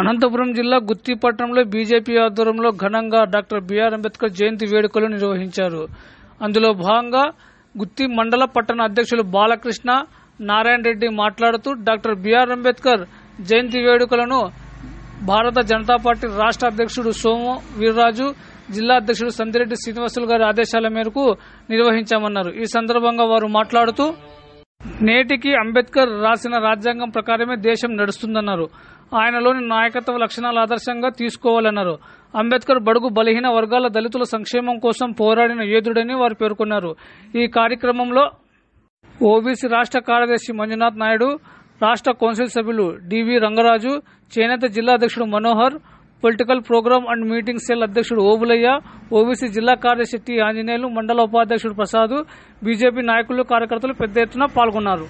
అనంతపురం జిల్లా గుత్తిపట్నంలో బీజేపీ ఆధ్వర్యంలో ఘనంగా డాక్టర్ బీఆర్ అంబేద్కర్ జయంతి వేడుకలు నిర్వహించారు అందులో భాగంగా గుత్తి మండల పట్టణ అధ్యక్షులు బాలకృష్ణ నారాయణ రెడ్డి మాట్లాడుతూ డాక్టర్ బీఆర్ అంబేద్కర్ జయంతి వేడుకలను భారత జనతా పార్టీ రాష్ట్ర అధ్యక్షుడు సోము వీర్రాజు జిల్లా అధ్యక్షుడు సందిరెడ్డి శ్రీనివాసులు గారి ఆదేశాల మేరకు నిర్వహించామన్నారు ఈ సందర్భంగా వారు మాట్లాడుతూ నేటికి అంబేద్కర్ రాసిన రాజ్యాంగం ప్రకారమే దేశం నడుస్తుందన్నారు ఆయనలోని నాయకత్వ లక్షణాలు ఆదర్శంగా తీసుకోవాలన్నారు అంబేద్కర్ బడుగు బలహీన వర్గాల దళితుల సంక్షేమం కోసం పోరాడిన యోధుడని వారు పేర్కొన్నారు ఈ కార్యక్రమంలో ఓబీసీ రాష్ట్ర కార్యదర్శి మంజునాథ్ నాయుడు రాష్ట్ర కౌన్సిల్ సభ్యులు డివి రంగరాజు చేనేత జిల్లా అధ్యక్షుడు Manohar political programme and meeting cell అధ్యక్షుడు ఓబులయ్య ఓబీసీ జిల్లా కార్యశక్తి ఆంజనేయులు మండల ఉపాధ్యక్షుడు ప్రసాద్ బీజేపీ నాయకులు కార్యకర్తలు పెద్ద ఎత్తున పాల్గొన్నారు